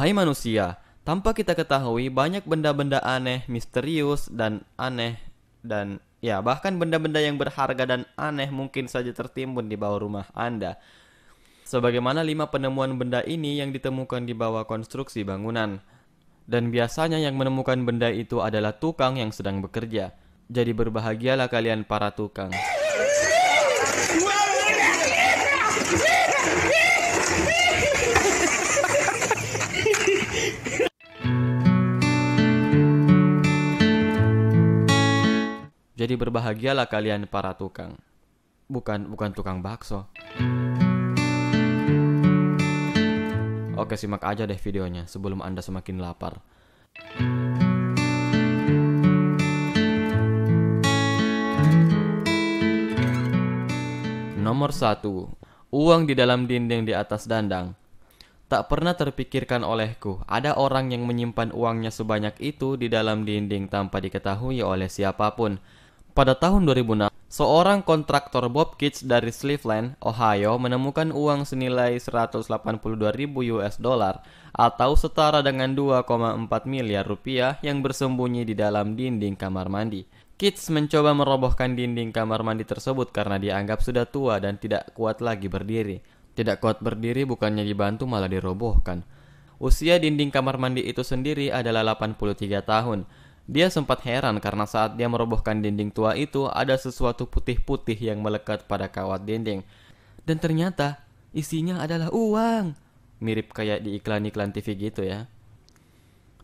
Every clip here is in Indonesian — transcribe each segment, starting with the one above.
Hai manusia, tanpa kita ketahui banyak benda-benda aneh, misterius, dan aneh, dan ya bahkan benda-benda yang berharga dan aneh mungkin saja tertimbun di bawah rumah Anda. Sebagaimana lima penemuan benda ini yang ditemukan di bawah konstruksi bangunan. Dan biasanya yang menemukan benda itu adalah tukang yang sedang bekerja. Jadi berbahagialah kalian para tukang. berbahagialah kalian para tukang. Bukan bukan tukang bakso. Oke, simak aja deh videonya sebelum Anda semakin lapar. Nomor 1. Uang di dalam dinding di atas dandang. Tak pernah terpikirkan olehku, ada orang yang menyimpan uangnya sebanyak itu di dalam dinding tanpa diketahui oleh siapapun. Pada tahun 2006, seorang kontraktor Bob Kitts dari Cleveland, Ohio menemukan uang senilai 182.000 US dollar atau setara dengan 2,4 miliar rupiah yang bersembunyi di dalam dinding kamar mandi. Kitts mencoba merobohkan dinding kamar mandi tersebut karena dianggap sudah tua dan tidak kuat lagi berdiri. Tidak kuat berdiri bukannya dibantu malah dirobohkan. Usia dinding kamar mandi itu sendiri adalah 83 tahun. Dia sempat heran karena saat dia merobohkan dinding tua itu ada sesuatu putih-putih yang melekat pada kawat dinding. Dan ternyata isinya adalah uang. Mirip kayak di iklan-iklan TV gitu ya.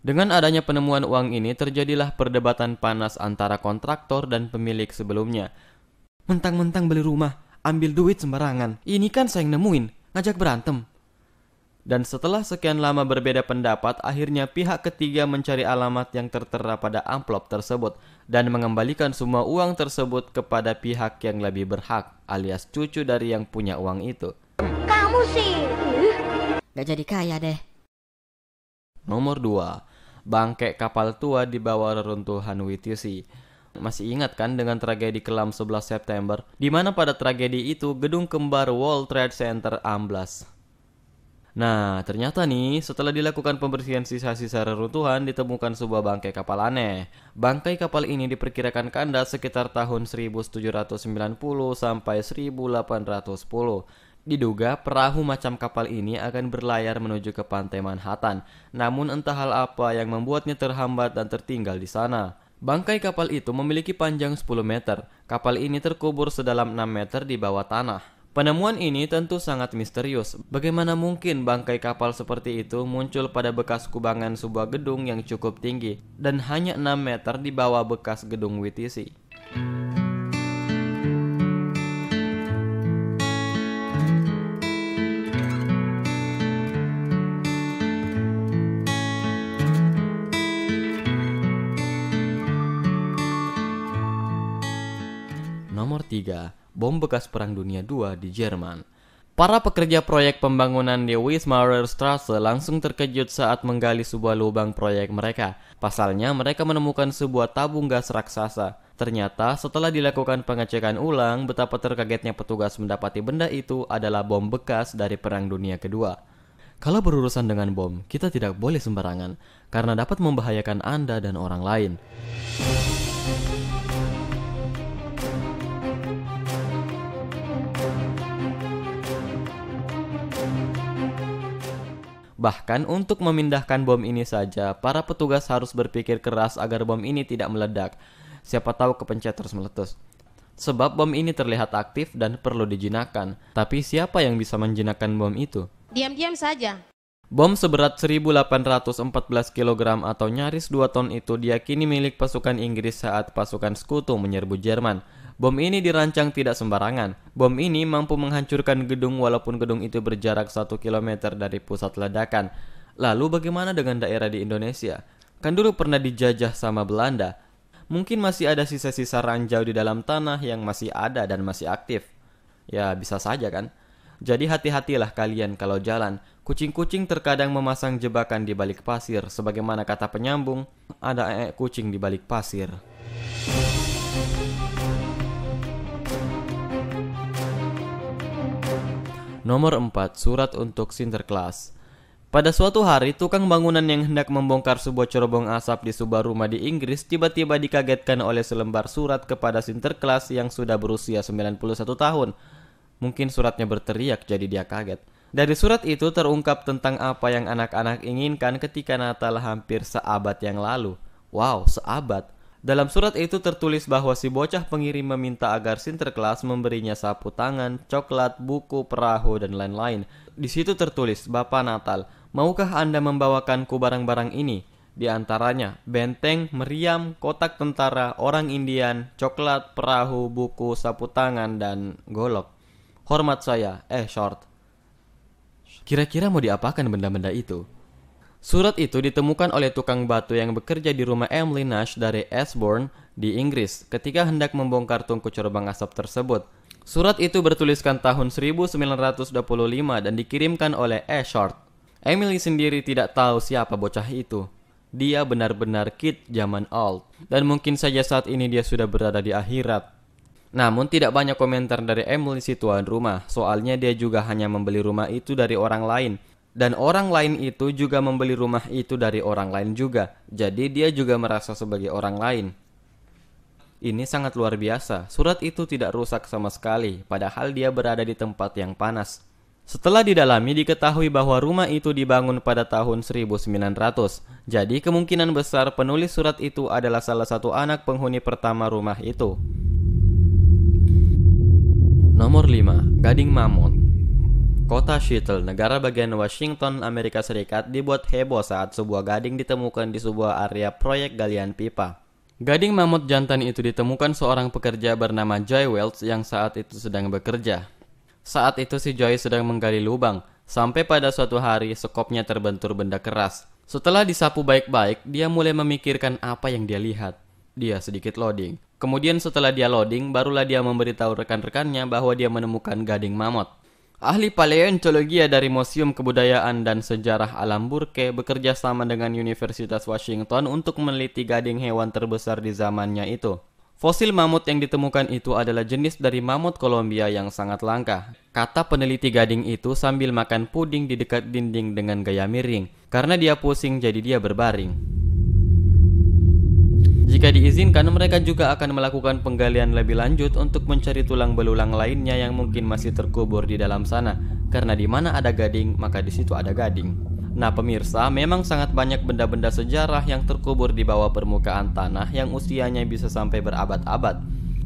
Dengan adanya penemuan uang ini terjadilah perdebatan panas antara kontraktor dan pemilik sebelumnya. Mentang-mentang beli rumah, ambil duit sembarangan. Ini kan saya yang nemuin, ngajak berantem. Dan setelah sekian lama berbeda pendapat, akhirnya pihak ketiga mencari alamat yang tertera pada amplop tersebut dan mengembalikan semua uang tersebut kepada pihak yang lebih berhak, alias cucu dari yang punya uang itu. Kamu sih, nggak jadi kaya deh. Nomor 2. bangkek kapal tua di bawah reruntuhan WTC. Masih ingat kan dengan tragedi kelam 11 September, di mana pada tragedi itu gedung kembar World Trade Center amblas. Nah, ternyata nih, setelah dilakukan pembersihan sisa-sisa reruntuhan, ditemukan sebuah bangkai kapal aneh. Bangkai kapal ini diperkirakan kandas sekitar tahun 1790 sampai 1810. Diduga perahu macam kapal ini akan berlayar menuju ke pantai Manhattan, namun entah hal apa yang membuatnya terhambat dan tertinggal di sana. Bangkai kapal itu memiliki panjang 10 meter. Kapal ini terkubur sedalam 6 meter di bawah tanah. Penemuan ini tentu sangat misterius. Bagaimana mungkin bangkai kapal seperti itu muncul pada bekas kubangan sebuah gedung yang cukup tinggi dan hanya 6 meter di bawah bekas gedung WTC? Nomor 3 bom bekas Perang Dunia II di Jerman. Para pekerja proyek pembangunan di Wismarer Strasse langsung terkejut saat menggali sebuah lubang proyek mereka. Pasalnya, mereka menemukan sebuah tabung gas raksasa. Ternyata, setelah dilakukan pengecekan ulang, betapa terkagetnya petugas mendapati benda itu adalah bom bekas dari Perang Dunia Kedua. Kalau berurusan dengan bom, kita tidak boleh sembarangan, karena dapat membahayakan Anda dan orang lain. Bahkan untuk memindahkan bom ini saja, para petugas harus berpikir keras agar bom ini tidak meledak. Siapa tahu kepencet terus meletus. Sebab bom ini terlihat aktif dan perlu dijinakan. Tapi siapa yang bisa menjinakkan bom itu? Diam-diam saja. Bom seberat 1814 kg atau nyaris 2 ton itu diakini milik pasukan Inggris saat pasukan sekutu menyerbu Jerman. Bom ini dirancang tidak sembarangan. Bom ini mampu menghancurkan gedung walaupun gedung itu berjarak 1 km dari pusat ledakan. Lalu bagaimana dengan daerah di Indonesia? Kan dulu pernah dijajah sama Belanda. Mungkin masih ada sisa-sisa ranjau di dalam tanah yang masih ada dan masih aktif. Ya, bisa saja kan? Jadi hati-hatilah kalian kalau jalan. Kucing-kucing terkadang memasang jebakan di balik pasir, sebagaimana kata penyambung, ada ee kucing di balik pasir. Nomor 4. Surat untuk Sinterklas. Pada suatu hari, tukang bangunan yang hendak membongkar sebuah cerobong asap di sebuah rumah di Inggris tiba-tiba dikagetkan oleh selembar surat kepada Sinterklas yang sudah berusia 91 tahun. Mungkin suratnya berteriak jadi dia kaget. Dari surat itu terungkap tentang apa yang anak-anak inginkan ketika Natal hampir seabad yang lalu. Wow, seabad. Dalam surat itu tertulis bahwa si bocah pengirim meminta agar Sinterklas memberinya sapu tangan, coklat, buku, perahu, dan lain-lain. Di situ tertulis, Bapak Natal, maukah Anda membawakanku barang-barang ini? Di antaranya, benteng, meriam, kotak tentara, orang Indian, coklat, perahu, buku, sapu tangan, dan golok. Hormat saya, eh short. Kira-kira mau diapakan benda-benda itu? Surat itu ditemukan oleh tukang batu yang bekerja di rumah Emily Nash dari Ashbourne di Inggris ketika hendak membongkar tungku cerobong asap tersebut. Surat itu bertuliskan tahun 1925 dan dikirimkan oleh Ashort. Emily sendiri tidak tahu siapa bocah itu. Dia benar-benar kid zaman old dan mungkin saja saat ini dia sudah berada di akhirat. Namun tidak banyak komentar dari Emily si tuan rumah, soalnya dia juga hanya membeli rumah itu dari orang lain dan orang lain itu juga membeli rumah itu dari orang lain juga. Jadi dia juga merasa sebagai orang lain. Ini sangat luar biasa. Surat itu tidak rusak sama sekali, padahal dia berada di tempat yang panas. Setelah didalami diketahui bahwa rumah itu dibangun pada tahun 1900. Jadi kemungkinan besar penulis surat itu adalah salah satu anak penghuni pertama rumah itu. Nomor 5, Gading Mamut. Kota Seattle, negara bagian Washington, Amerika Serikat dibuat heboh saat sebuah gading ditemukan di sebuah area proyek galian pipa. Gading mamut jantan itu ditemukan seorang pekerja bernama Joy Wells yang saat itu sedang bekerja. Saat itu si Joy sedang menggali lubang, sampai pada suatu hari sekopnya terbentur benda keras. Setelah disapu baik-baik, dia mulai memikirkan apa yang dia lihat. Dia sedikit loading. Kemudian setelah dia loading, barulah dia memberitahu rekan-rekannya bahwa dia menemukan gading mamut. Ahli paleontologi dari Museum Kebudayaan dan Sejarah Alam Burke bekerja sama dengan Universitas Washington untuk meneliti gading hewan terbesar di zamannya itu. Fosil mamut yang ditemukan itu adalah jenis dari mamut Kolombia yang sangat langka. Kata peneliti gading itu sambil makan puding di dekat dinding dengan gaya miring, karena dia pusing jadi dia berbaring. Jika diizinkan, mereka juga akan melakukan penggalian lebih lanjut untuk mencari tulang belulang lainnya yang mungkin masih terkubur di dalam sana, karena di mana ada gading, maka di situ ada gading. Nah, pemirsa, memang sangat banyak benda-benda sejarah yang terkubur di bawah permukaan tanah yang usianya bisa sampai berabad-abad.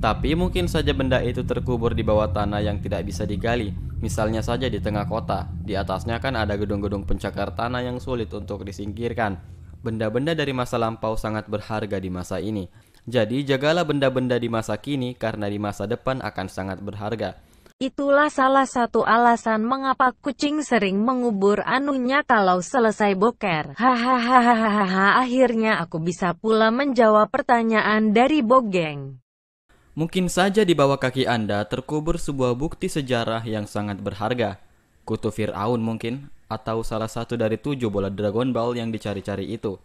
Tapi mungkin saja benda itu terkubur di bawah tanah yang tidak bisa digali. Misalnya saja di tengah kota, di atasnya kan ada gedung-gedung pencakar tanah yang sulit untuk disingkirkan. Benda-benda dari masa lampau sangat berharga di masa ini. Jadi, jagalah benda-benda di masa kini karena di masa depan akan sangat berharga. Itulah salah satu alasan mengapa kucing sering mengubur anunya kalau selesai boker. Hahaha, akhirnya aku bisa pula menjawab pertanyaan dari Bogeng. Mungkin saja di bawah kaki Anda terkubur sebuah bukti sejarah yang sangat berharga. Kutu Fir'aun mungkin, atau salah satu dari tujuh bola Dragon Ball yang dicari-cari itu.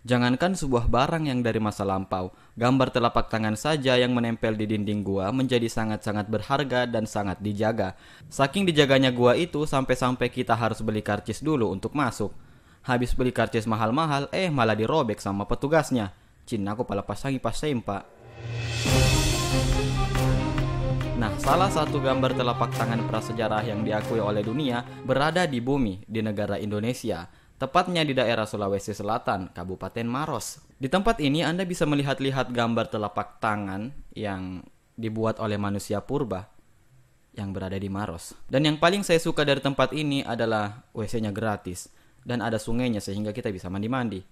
Jangankan sebuah barang yang dari masa lampau, gambar telapak tangan saja yang menempel di dinding gua menjadi sangat-sangat berharga dan sangat dijaga. Saking dijaganya gua itu sampai-sampai kita harus beli karcis dulu untuk masuk. Habis beli karcis mahal-mahal, eh malah dirobek sama petugasnya. Cina aku pala pasangi pas sempa. Nah, salah satu gambar telapak tangan prasejarah yang diakui oleh dunia berada di bumi di negara Indonesia, tepatnya di daerah Sulawesi Selatan, Kabupaten Maros. Di tempat ini Anda bisa melihat-lihat gambar telapak tangan yang dibuat oleh manusia purba yang berada di Maros. Dan yang paling saya suka dari tempat ini adalah WC-nya gratis dan ada sungainya sehingga kita bisa mandi-mandi.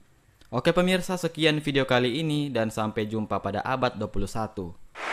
Oke pemirsa, sekian video kali ini dan sampai jumpa pada abad 21.